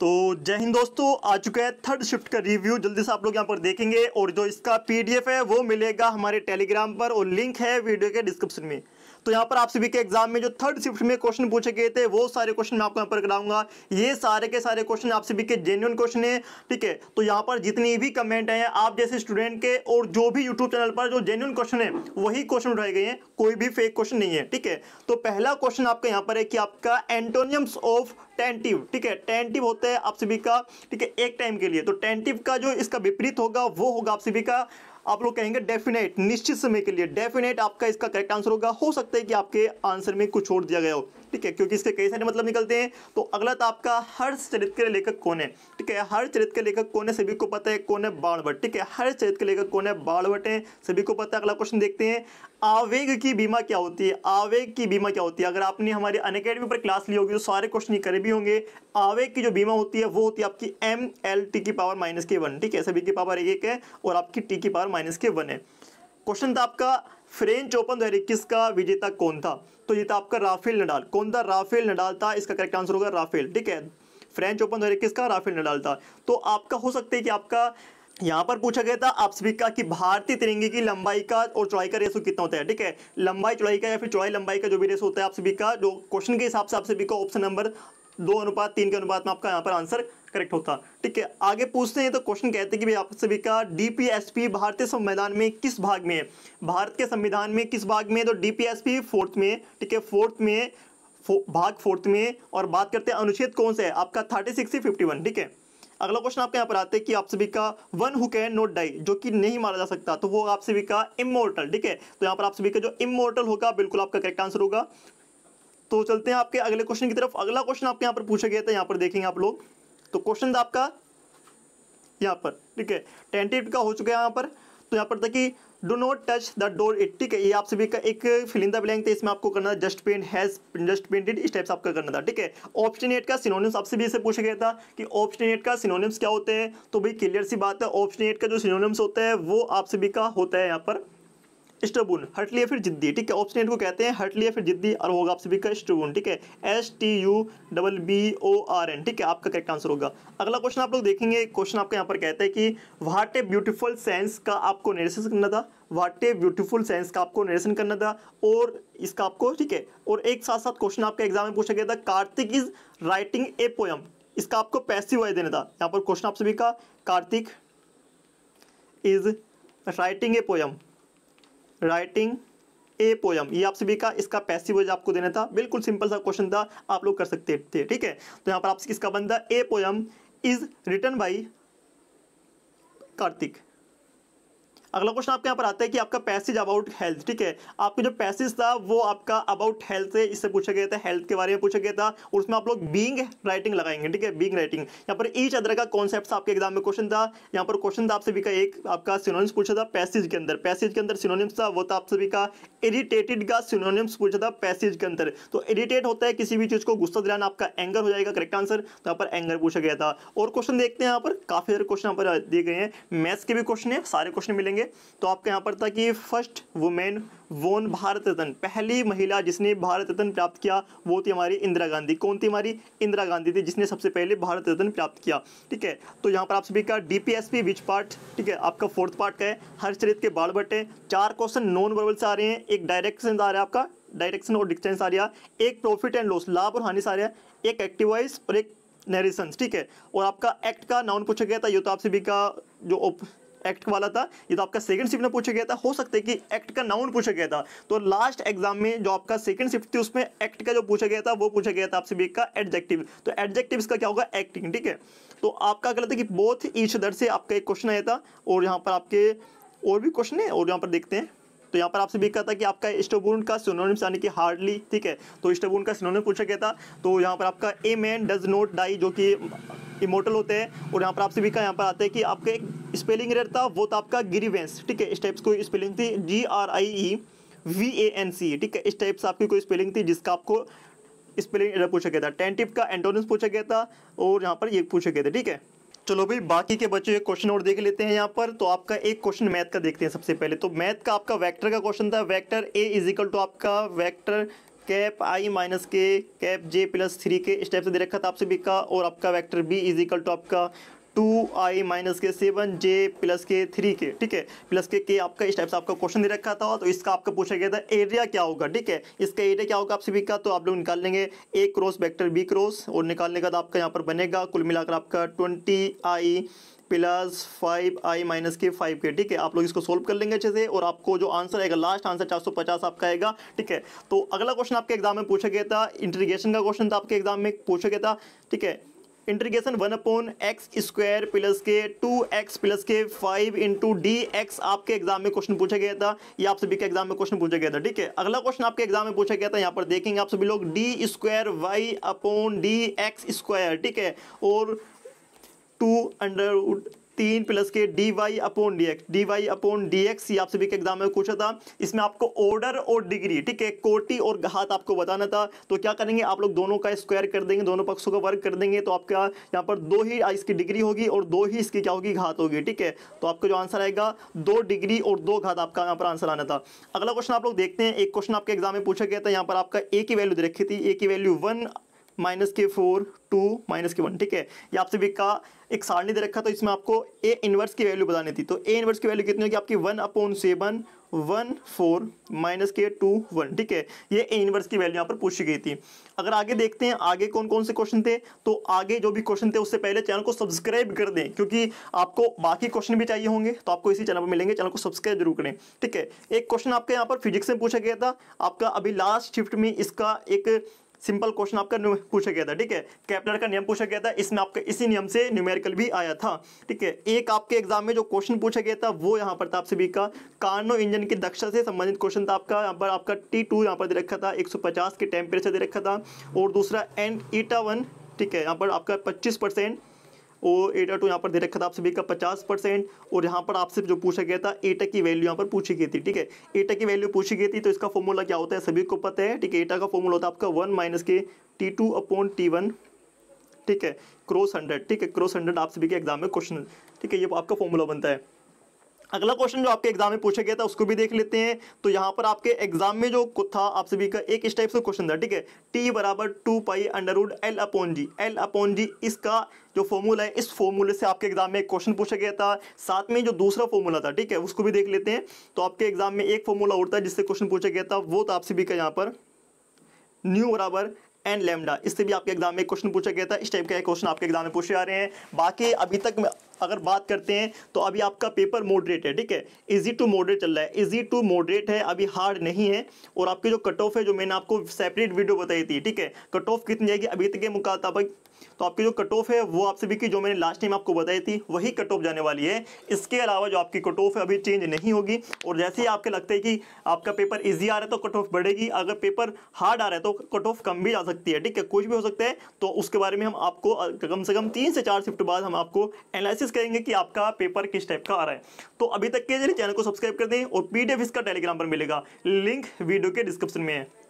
तो जय हिंद दोस्तों आ चुका है थर्ड शिफ्ट का रिव्यू जल्दी से आप लोग यहाँ पर देखेंगे और जो इसका पीडीएफ है वो मिलेगा हमारे टेलीग्राम पर और लिंक है वीडियो के डिस्क्रिप्शन में तो यहाँ पर आप सभी के एग्जाम में जो थर्ड शिफ्ट में क्वेश्चन पूछे गए थे वो सारे क्वेश्चन मैं आपको यहाँ पर कराऊंगा ये सारे के सारे क्वेश्चन आप सभी के जेन्यून क्वेश्चन है ठीक है तो यहाँ पर जितनी भी कमेंट है आप जैसे स्टूडेंट के और जो भी यूट्यूब चैनल पर जो जेन्यून क्वेश्चन है वही क्वेश्चन उठाए गए हैं कोई भी फेक क्वेश्चन नहीं है ठीक है तो पहला क्वेश्चन आपका यहाँ पर है कि आपका एंटोनियम्स ऑफ टेंटिव ठीक है टेंटिव होते हैं आप सभी का ठीक है एक टाइम के लिए तो टेंटिव का जो इसका विपरीत होगा वो होगा आप सभी का आप लोग कहेंगे डेफिनेट निश्चित समय के लिए डेफिनेट आपका इसका करेक्ट आंसर होगा हो सकता है कि आपके आंसर में कुछ छोड़ दिया गया हो ठीक है क्योंकि इसके कई सारे मतलब निकलते हैं तो अगला तो आपका हर चरित्र के लेखक कौन है ठीक है हर चरित्र के लेखक कौन है सभी को पता है कौन है बाढ़वट ठीक है हर चरित्र के लेखक कौन है बाढ़वट है सभी को पता है अगला क्वेश्चन देखते हैं आवेग की बीमा क्या होती है आवेग की बीमा क्या होती है अगर आपने हमारी अनकेडमी पर क्लास ली होगी तो सारे क्वेश्चन करे भी होंगे आवेग की जो बीमा होती है वो होती है आपकी एम एल टी की पावर माइनस के वन ठीक है सभी की पावर एक है और आपकी टी की पावर माइनस के वन है क्वेश्चन था आपका फ्रेंच ओपन दो का विजेता कौन था तो ये था आपका राफेल नडाल कौन था राफेल नडाल था इसका करेक्ट आंसर होगा राफेल ठीक है फ्रेंच ओपन दो का राफेल नडाल था तो आपका हो सकता है कि आपका यहाँ पर पूछा गया था आप सभी का कि भारतीय तिरंगे की लंबाई का और चौड़ाई का रेसो कितना होता है ठीक है लंबाई चौड़ाई का या फिर चौड़ाई लंबाई का जो भी रेसो होता है आप सभी का जो क्वेश्चन के हिसाब से आप सभी का ऑप्शन नंबर दो अनुपात तीन के अनुपात में आपका यहाँ पर आंसर करेक्ट होता ठीक है आगे पूछते हैं तो क्वेश्चन कहते हैं कि भाई आप सभी का डीपीएसपी भारतीय संविधान में किस भाग में है भारत के संविधान में किस भाग में है तो डीपीएसपी फोर्थ में ठीक है फोर्थ में फो, भाग फोर्थ में और बात करते हैं अनुच्छेद कौन सा है आपका थर्टी सिक्स से फिफ्टी वन ठीक है अगला क्वेश्चन आपके यहाँ पर आते हैं कि आप सभी का one who can not die जो कि नहीं मारा जा सकता तो वो आप सभी का इमोर्टल ठीक है तो यहाँ पर आप सभी का जो इमोर्टल होगा बिल्कुल आपका करेक्ट आंसर होगा तो चलते हैं आपके अगले क्वेश्चन की तरफ अगला क्वेश्चन आपके यहाँ पर पूछा गया था यहाँ पर देखेंगे आप लोग तो क्वेश्चन आपका यहाँ पर ठीक है टेंटेटिव का हो चुका है यहाँ पर तो यहाँ पर था कि do not touch the door it ठीक है ये आप सभी का एक फिलिंदा ब्लैंक था इसमें आपको करना था just paint has just painted इस टाइप से आपका करना था ठीक है ऑप्शन एट का सिनोनिम्स आपसे भी इसे पूछा गया था कि ऑप्शन एट का सिनोनिम्स क्या होते हैं तो भाई क्लियर सी बात है ऑप्शन एट का जो सिनोनिम्स होता है वो आप सभी का होता है यहाँ पर स्टबुन हट लिया फिर जिद्दी ठीक है ऑप्शन एट को कहते हैं हट लिया फिर जिद्दी और होगा आप सभी का स्टबुन ठीक है S T U double B O R N ठीक है आपका करेक्ट आंसर होगा अगला क्वेश्चन आप लोग देखेंगे क्वेश्चन आपका यहाँ पर कहते हैं कि वाट ए ब्यूटीफुल सेंस का आपको निरसन करना था वाट ए ब्यूटीफुल सेंस का आपको निरसन करना था और इसका आपको ठीक है और एक साथ साथ क्वेश्चन आपका एग्जाम में पूछा गया था Kartik is writing a poem इसका आपको पैसिव वाइज देना था यहाँ पर क्वेश्चन आप सभी का Kartik is writing a poem writing a poem ये आपसे भी का इसका पैसिव वॉइस आपको देना था बिल्कुल सिंपल सा क्वेश्चन था आप लोग कर सकते थे ठीक है तो यहाँ पर आपसे किसका बनता a poem is written by Kartik अगला क्वेश्चन आपके यहाँ पर आता है कि आपका पैसेज अबाउट हेल्थ ठीक है आपका जो पैसेज था वो आपका अबाउट हेल्थ से इससे पूछा गया था हेल्थ के बारे में पूछा गया था उसमें आप लोग बींग राइटिंग लगाएंगे ठीक है बींग राइटिंग यहाँ पर ईच अदर का कॉन्सेप्ट आपके एग्जाम में क्वेश्चन था यहाँ पर क्वेश्चन था आप सभी का एक आपका सिनोनिम्स पूछा था पैसेज के अंदर पैसेज के अंदर सिनोनिम्स था वो था आप सभी का इरिटेटेड का सिनोनिम्स पूछा था पैसेज के अंदर तो इरिटेट होता है किसी भी चीज़ को गुस्सा दिलाना आपका एंगर हो जाएगा करेक्ट आंसर तो यहाँ पर एंगर पूछा गया था और क्वेश्चन देखते हैं यहाँ पर काफ़ी सारे क्वेश्चन यहाँ पर दिए गए हैं मैथ्स के भी क्वेश्चन है सारे क्वेश्चन मिलेंगे तो आपका यहाँ पर था कि फर्स्ट वुमेन वोन भारत रत्न पहली महिला जिसने भारत रत्न प्राप्त किया वो थी हमारी इंदिरा गांधी कौन थी हमारी इंदिरा गांधी थी जिसने सबसे पहले भारत रत्न प्राप्त किया ठीक है तो यहाँ पर आप सभी का डी पी विच पार्ट ठीक है आपका फोर्थ पार्ट का है हर्षचरित के बाढ़ बटे चार क्वेश्चन नॉन वर्बल से आ रहे हैं एक डायरेक्शन आ रहा है आपका डायरेक्शन और डिस्टेंस आ रहा है एक प्रॉफिट एंड लॉस लाभ और हानि से आ रहा है एक एक्टिवाइज और एक नरेशन ठीक है और आपका एक्ट का नाउन पूछा गया था ये तो आप सभी का जो एक्ट वाला था ये तो आपका सेकंड शिफ्ट में पूछा गया था हो सकता है कि एक्ट का नाउन पूछा गया था तो लास्ट एग्जाम में जो आपका सेकंड शिफ्ट थी उसमें एक्ट का जो पूछा गया था वो पूछा गया था आपसे बी का एडजेक्टिव तो एडजेक्टिव का क्या होगा एक्टिंग ठीक है तो आपका गलत है कि बोथ ईच दर से आपका एक क्वेश्चन आया था और यहाँ पर आपके और भी क्वेश्चन है और यहाँ पर देखते हैं तो यहाँ पर आपसे भी कहा था कि आपका स्टोबून का सिनोनिम्स यानी कि हार्डली ठीक है तो स्टोबून का सिनोनिम पूछा गया था तो यहाँ पर आपका a man does not die जो कि इमोटल होते हैं और यहाँ पर आपसे भी कहा यहाँ पर आते हैं कि आपका एक स्पेलिंग रेट था वो था आपका गिरीवेंस ठीक है इस टाइप की स्पेलिंग थी G R I E V A N C ठीक है इस टाइप आपकी कोई स्पेलिंग थी जिसका आपको स्पेलिंग एरर पूछा गया था टेन टिप का एंटोनिस पूछा गया था और यहाँ पर ये पूछा गया था ठीक है चलो भाई बाकी के बच्चे एक क्वेश्चन और देख लेते हैं यहाँ पर तो आपका एक क्वेश्चन मैथ का देखते हैं सबसे पहले तो मैथ का आपका वेक्टर का क्वेश्चन था वेक्टर ए इजिकल टू आपका वेक्टर कैप आई माइनस के cap J plus three K step से दे रखा था आप सभी का और आपका vector B is equal to आपका टू आई माइनस के सेवन जे प्लस के थ्री के ठीक है प्लस के के आपका इस टाइप से आपका क्वेश्चन दे रखा था तो इसका आपका पूछा गया था एरिया क्या होगा ठीक है इसका एरिया क्या होगा आप सभी का तो आप लोग निकाल लेंगे A cross vector B cross और निकालने का तो आपका यहाँ पर बनेगा कुल मिलाकर आपका twenty I plus five I minus के फाइव के ठीक है आप लोग इसको सोल्व कर लेंगे अच्छे से और आपको जो आंसर आएगा लास्ट आंसर चार सौ पचास आपका आएगा ठीक है तो अगला क्वेश्चन आपके एग्जाम में पूछा गया था इंटीग्रेशन का क्वेश्चन था आपके एग्जाम में पूछा गया था ठीक है integration one upon X square plus के टू एक्स प्लस के फाइव इंटू डी एक्स आपके एग्जाम में क्वेश्चन पूछा गया था या आप सभी के एग्जाम में क्वेश्चन पूछा गया था ठीक है अगला क्वेश्चन आपके एग्जाम में पूछा गया था यहाँ पर देखेंगे आप सभी लोग D square Y upon D X square ठीक है और टू अंडर तीन प्लस के D Y upon D X D Y upon D X आप सभी के एग्जाम में पूछा था इसमें आपको ऑर्डर और डिग्री ठीक है कोटी और घात आपको बताना था तो क्या करेंगे आप लोग दोनों का स्क्वायर कर देंगे दोनों पक्षों का वर्ग कर देंगे तो आपका यहाँ पर दो ही इसकी डिग्री होगी और दो ही इसकी क्या होगी घात होगी ठीक है तो आपका जो आंसर आएगा दो डिग्री और दो घात आपका यहाँ पर आंसर आना था अगला क्वेश्चन आप लोग देखते हैं एक क्वेश्चन आपके एग्जाम में पूछा गया था यहाँ पर आपका ए की वैल्यू दे रखी थी ए की value one minus k four two minus के वन ठीक है ये आपसे भी का एक सारणी दे रखा तो इसमें आपको ए इनवर्स की वैल्यू बतानी थी तो ए इनवर्स की वैल्यू कितनी होगी आपकी one upon seven one four minus k two one ठीक है ये ए इनवर्स की वैल्यू यहाँ पर पूछी गई थी अगर आगे देखते हैं आगे कौन कौन से क्वेश्चन थे तो आगे जो भी क्वेश्चन थे उससे पहले चैनल को सब्सक्राइब कर दें क्योंकि आपको बाकी क्वेश्चन भी चाहिए होंगे तो आपको इसी चैनल पर मिलेंगे चैनल को सब्सक्राइब जरूर करें ठीक है एक क्वेश्चन आपके यहाँ पर फिजिक्स में पूछा गया था आपका अभी लास्ट शिफ्ट में इसका एक सिंपल क्वेश्चन आपका पूछा गया था ठीक है कैपलर का नियम पूछा गया था इसमें आपका इसी नियम से न्यूमेरिकल भी आया था ठीक है एक आपके एग्जाम में जो क्वेश्चन पूछा गया था वो यहाँ पर था आप सभी का कार्नो इंजन की दक्षता से संबंधित क्वेश्चन था आपका यहाँ पर आपका टी टू यहाँ पर दे रखा था एक के टेम्परेचर दे रखा था और दूसरा एंड ईटा वन ठीक है यहाँ पर आपका पच्चीस परसेंट और एटा टू यहाँ पर दे रखा था आप सभी का पचास परसेंट और यहाँ पर आपसे जो पूछा गया था एटा की वैल्यू यहाँ पर पूछी गई थी ठीक है एटा की वैल्यू पूछी गई थी तो इसका फॉर्मूला क्या होता है सभी को पता है ठीक है एटा का फॉर्मूला होता है आपका one minus k T two upon T one ठीक है क्रॉस हंड्रेड ठीक है क्रॉस हंड्रेड आप सभी के एग्जाम में क्वेश्चन ठीक है ये आपका फॉर्मूला बनता है अगला क्वेश्चन जो आपके एग्जाम में पूछा गया था उसको भी देख लेते हैं तो यहाँ पर आपके एग्जाम में जो था आप सभी का एक इस टाइप से क्वेश्चन था ठीक है टी बराबर two pi under root L upon G L upon G इसका जो फॉर्मूला है इस फॉर्मूले से आपके एग्जाम में एक क्वेश्चन पूछा गया था साथ में जो दूसरा फॉर्मूला था ठीक है उसको भी देख लेते हैं तो आपके एग्जाम में एक फॉर्मूला उड़ता है जिससे क्वेश्चन पूछा गया था वो तो आप सभी का यहाँ पर न्यू बराबर एंड लेमडा इससे भी आपके एग्जाम में क्वेश्चन पूछा गया था इस टाइप का क्वेश्चन आपके एग्जाम में पूछे जा रहे हैं बाकी अभी तक अगर बात करते हैं तो अभी आपका पेपर मॉडरेट है ठीक है इजी टू मॉडरेट चल रहा है इजी टू मॉडरेट है अभी हार्ड नहीं है और आपके जो कट ऑफ है जो मैंने आपको सेपरेट वीडियो बताई थी ठीक है कट ऑफ कितनी जाएगी अभी तक के मुकाबला तो आपकी जो कट ऑफ है वो आप सभी की जो मैंने लास्ट टाइम आपको बताई थी वही कट ऑफ जाने वाली है इसके अलावा जो आपकी कट ऑफ है अभी चेंज नहीं होगी और जैसे ही आपके लगता है कि आपका पेपर ईजी आ रहा है तो कट ऑफ बढ़ेगी अगर पेपर हार्ड आ रहा है तो कट ऑफ कम भी जा सकती है ठीक है कुछ भी हो सकता है तो उसके बारे में हम आपको कम से कम तीन से चार शिफ्ट बाद हम आपको एनालिसिस करेंगे कि आपका पेपर किस टाइप का आ रहा है तो अभी तक के चैनल को सब्सक्राइब कर दें और पीडीएफ इसका टेलीग्राम पर मिलेगा लिंक वीडियो के डिस्क्रिप्शन में है